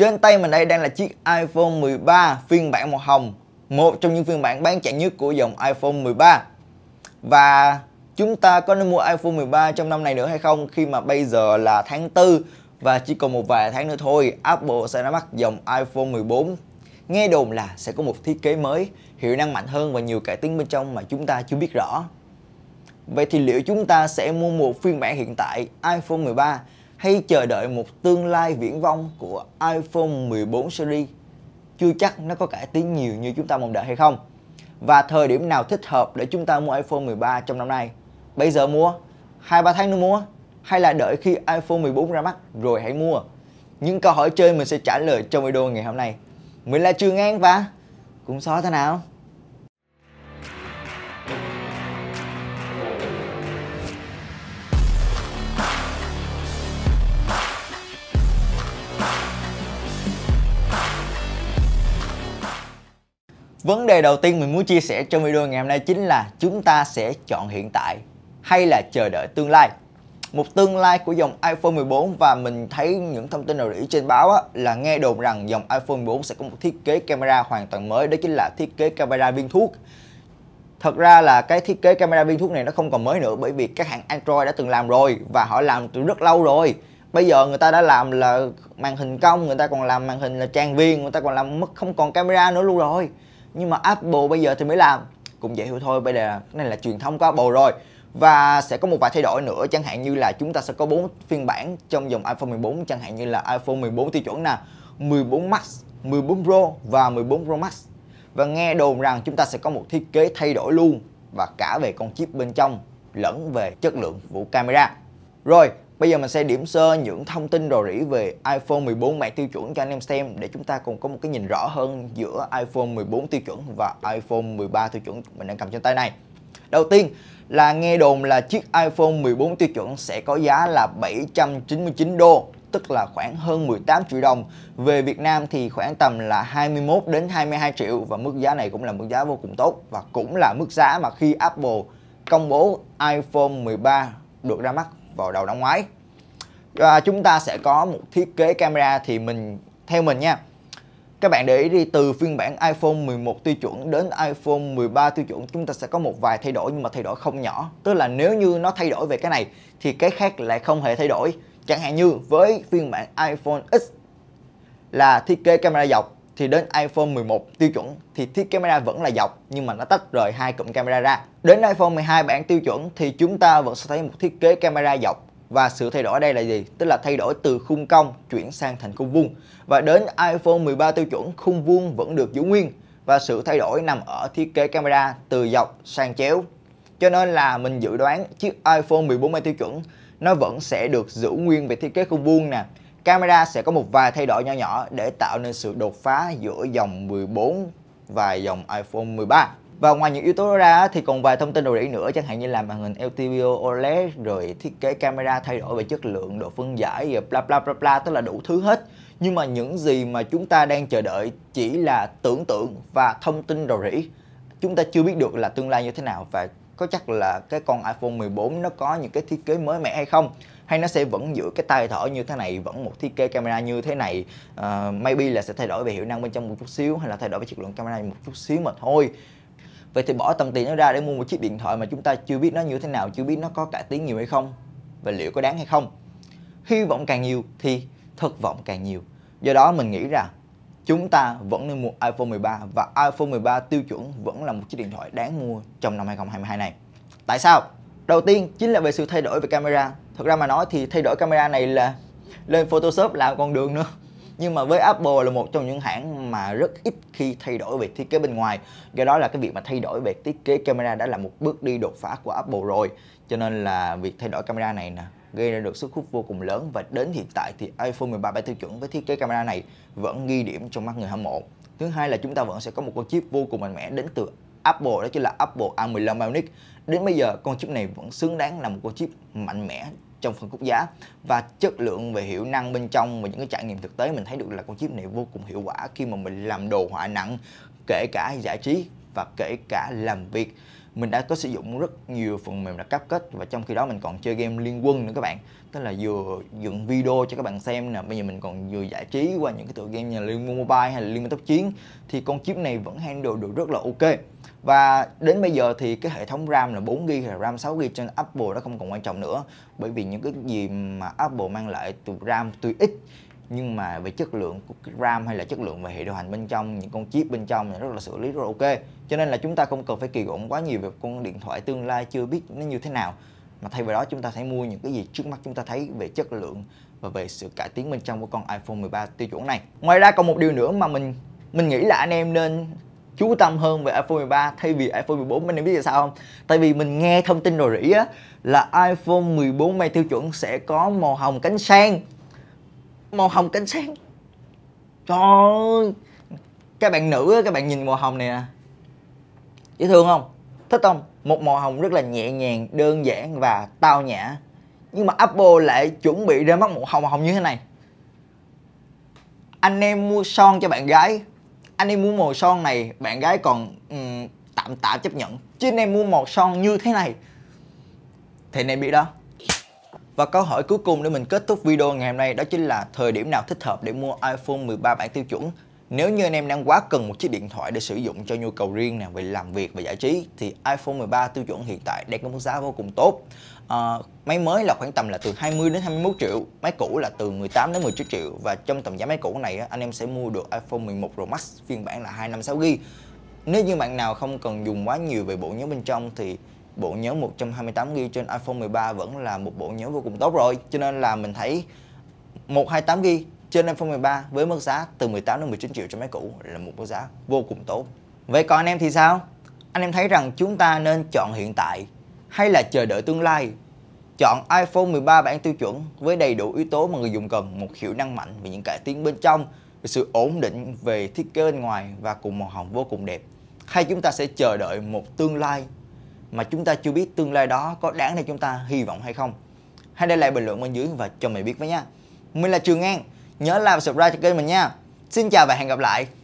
Trên tay mình đây đang là chiếc iPhone 13 phiên bản màu hồng, một trong những phiên bản bán chạy nhất của dòng iPhone 13. Và chúng ta có nên mua iPhone 13 trong năm này nữa hay không khi mà bây giờ là tháng 4 và chỉ còn một vài tháng nữa thôi Apple sẽ ra mắt dòng iPhone 14 nghe đồn là sẽ có một thiết kế mới, hiệu năng mạnh hơn và nhiều cải tiến bên trong mà chúng ta chưa biết rõ. Vậy thì liệu chúng ta sẽ mua một phiên bản hiện tại iPhone 13 hay chờ đợi một tương lai viễn vông của iPhone 14 series chưa chắc nó có cải tiến nhiều như chúng ta mong đợi hay không. Và thời điểm nào thích hợp để chúng ta mua iPhone 13 trong năm nay? Bây giờ mua, 2-3 tháng nữa mua hay là đợi khi iPhone 14 ra mắt rồi hãy mua? Những câu hỏi chơi mình sẽ trả lời trong video ngày hôm nay. Mình là Trường An và cũng xóa thế nào? Vấn đề đầu tiên mình muốn chia sẻ trong video ngày hôm nay chính là chúng ta sẽ chọn hiện tại hay là chờ đợi tương lai. Một tương lai của dòng iPhone 14 và mình thấy những thông tin đầu đẩy trên báo á, là nghe đồn rằng dòng iPhone 14 sẽ có một thiết kế camera hoàn toàn mới đó chính là thiết kế camera viên thuốc. Thật ra là cái thiết kế camera viên thuốc này nó không còn mới nữa bởi vì các hãng Android đã từng làm rồi và họ làm từ rất lâu rồi bây giờ người ta đã làm là màn hình cong người ta còn làm màn hình là trang viên người ta còn làm mất không còn camera nữa luôn rồi nhưng mà Apple bây giờ thì mới làm cũng dễ hiểu thôi bây giờ này là truyền thông của Apple rồi và sẽ có một vài thay đổi nữa chẳng hạn như là chúng ta sẽ có bốn phiên bản trong dòng iPhone 14 chẳng hạn như là iPhone 14 tiêu chuẩn nè 14 Max 14 Pro và 14 Pro Max và nghe đồn rằng chúng ta sẽ có một thiết kế thay đổi luôn và cả về con chip bên trong lẫn về chất lượng của camera rồi Bây giờ mình sẽ điểm sơ những thông tin rò rỉ về iPhone 14 mạng tiêu chuẩn cho anh em xem để chúng ta cùng có một cái nhìn rõ hơn giữa iPhone 14 tiêu chuẩn và iPhone 13 tiêu chuẩn mình đang cầm trên tay này. Đầu tiên là nghe đồn là chiếc iPhone 14 tiêu chuẩn sẽ có giá là 799 đô tức là khoảng hơn 18 triệu đồng. Về Việt Nam thì khoảng tầm là 21 đến 22 triệu và mức giá này cũng là mức giá vô cùng tốt và cũng là mức giá mà khi Apple công bố iPhone 13 được ra mắt vào đầu năm ngoái và chúng ta sẽ có một thiết kế camera thì mình theo mình nha các bạn để ý đi từ phiên bản iPhone 11 tiêu chuẩn đến iPhone 13 tiêu chuẩn chúng ta sẽ có một vài thay đổi nhưng mà thay đổi không nhỏ tức là nếu như nó thay đổi về cái này thì cái khác lại không hề thay đổi chẳng hạn như với phiên bản iPhone X là thiết kế camera dọc thì đến iPhone 11 tiêu chuẩn thì thiết camera vẫn là dọc nhưng mà nó tách rời hai cụm camera ra. Đến iPhone 12 bản tiêu chuẩn thì chúng ta vẫn sẽ thấy một thiết kế camera dọc và sự thay đổi ở đây là gì? Tức là thay đổi từ khung cong chuyển sang thành khung vuông. Và đến iPhone 13 tiêu chuẩn khung vuông vẫn được giữ nguyên và sự thay đổi nằm ở thiết kế camera từ dọc sang chéo. Cho nên là mình dự đoán chiếc iPhone 14 tiêu chuẩn nó vẫn sẽ được giữ nguyên về thiết kế khung vuông nè camera sẽ có một vài thay đổi nhỏ nhỏ để tạo nên sự đột phá giữa dòng 14 và dòng iPhone 13. Và ngoài những yếu tố đó ra thì còn vài thông tin đồ rỉ nữa chẳng hạn như là màn hình LTPO OLED rồi thiết kế camera thay đổi về chất lượng, độ phân giải rồi bla bla bla bla tức là đủ thứ hết. Nhưng mà những gì mà chúng ta đang chờ đợi chỉ là tưởng tượng và thông tin đồ rỉ. Chúng ta chưa biết được là tương lai như thế nào và có chắc là cái con iPhone 14 nó có những cái thiết kế mới mẻ hay không hay nó sẽ vẫn giữ cái tay thở như thế này vẫn một thiết kế camera như thế này uh, maybe là sẽ thay đổi về hiệu năng bên trong một chút xíu hay là thay đổi về chất lượng camera một chút xíu mà thôi vậy thì bỏ tầm tiền nó ra để mua một chiếc điện thoại mà chúng ta chưa biết nó như thế nào chưa biết nó có cải tiến nhiều hay không và liệu có đáng hay không hy vọng càng nhiều thì thất vọng càng nhiều do đó mình nghĩ rằng chúng ta vẫn nên mua iPhone 13 và iPhone 13 tiêu chuẩn vẫn là một chiếc điện thoại đáng mua trong năm 2022 này. Tại sao? Đầu tiên chính là về sự thay đổi về camera. Thật ra mà nói thì thay đổi camera này là lên Photoshop là con đường nữa. Nhưng mà với Apple là một trong những hãng mà rất ít khi thay đổi về thiết kế bên ngoài. Do đó là cái việc mà thay đổi về thiết kế camera đã là một bước đi đột phá của Apple rồi. Cho nên là việc thay đổi camera này nè gây ra được sức hút vô cùng lớn và đến hiện tại thì iPhone 13 bản tiêu chuẩn với thiết kế camera này vẫn ghi điểm trong mắt người hâm mộ. Thứ hai là chúng ta vẫn sẽ có một con chip vô cùng mạnh mẽ đến từ Apple đó chính là Apple A15 Bionic. Đến bây giờ con chip này vẫn xứng đáng là một con chip mạnh mẽ trong phân khúc giá và chất lượng về hiệu năng bên trong và những cái trải nghiệm thực tế mình thấy được là con chip này vô cùng hiệu quả khi mà mình làm đồ họa nặng kể cả giải trí và kể cả làm việc mình đã có sử dụng rất nhiều phần mềm là kết và trong khi đó mình còn chơi game liên quân nữa các bạn tức là vừa dựng video cho các bạn xem nè bây giờ mình còn vừa giải trí qua những cái tựa game như là liên quân mobile hay là liên minh tốc chiến thì con chip này vẫn handle được rất là ok và đến bây giờ thì cái hệ thống RAM là 4GB hay là RAM 6GB trên Apple nó không còn quan trọng nữa bởi vì những cái gì mà Apple mang lại từ RAM tuy ít nhưng mà về chất lượng của RAM hay là chất lượng về hệ điều hành bên trong những con chip bên trong thì rất là xử lý rất là ok cho nên là chúng ta không cần phải kỳ vọng quá nhiều về con điện thoại tương lai chưa biết nó như thế nào mà thay vào đó chúng ta sẽ mua những cái gì trước mắt chúng ta thấy về chất lượng và về sự cải tiến bên trong của con iPhone 13 tiêu chuẩn này ngoài ra còn một điều nữa mà mình mình nghĩ là anh em nên chú tâm hơn về iPhone 13 thay vì iPhone 14 mình em biết là sao không? Tại vì mình nghe thông tin rồi rỉ á là iPhone 14 may tiêu chuẩn sẽ có màu hồng cánh sen màu hồng cánh sáng trời ơi các bạn nữ các bạn nhìn màu hồng này à dễ thương không thích không một màu hồng rất là nhẹ nhàng đơn giản và tao nhã nhưng mà apple lại chuẩn bị ra mắt một hồng màu hồng như thế này anh em mua son cho bạn gái anh em mua màu son này bạn gái còn um, tạm tạm chấp nhận chứ anh em mua màu son như thế này thì anh em biết đó và câu hỏi cuối cùng để mình kết thúc video ngày hôm nay đó chính là thời điểm nào thích hợp để mua iPhone 13 bản tiêu chuẩn. Nếu như anh em đang quá cần một chiếc điện thoại để sử dụng cho nhu cầu riêng nè về làm việc và giải trí thì iPhone 13 tiêu chuẩn hiện tại đang có mức giá vô cùng tốt. À, máy mới là khoảng tầm là từ 20 đến 21 triệu, máy cũ là từ 18 đến 19 triệu và trong tầm giá máy cũ này anh em sẽ mua được iPhone 11 Pro Max phiên bản là 256 GB. Nếu như bạn nào không cần dùng quá nhiều về bộ nhớ bên trong thì bộ nhớ 128GB trên iPhone 13 vẫn là một bộ nhớ vô cùng tốt rồi cho nên là mình thấy 128GB trên iPhone 13 với mức giá từ 18 đến 19 triệu cho máy cũ là một mức giá vô cùng tốt Vậy còn anh em thì sao? Anh em thấy rằng chúng ta nên chọn hiện tại hay là chờ đợi tương lai Chọn iPhone 13 bản tiêu chuẩn với đầy đủ yếu tố mà người dùng cần, một hiệu năng mạnh về những cải tiến bên trong, về sự ổn định về thiết kế bên ngoài và cùng màu hồng vô cùng đẹp. Hay chúng ta sẽ chờ đợi một tương lai mà chúng ta chưa biết tương lai đó có đáng để chúng ta hy vọng hay không hãy để lại bình luận bên dưới và cho mình biết với nha mình là trường an nhớ like và subscribe cho kênh mình nha xin chào và hẹn gặp lại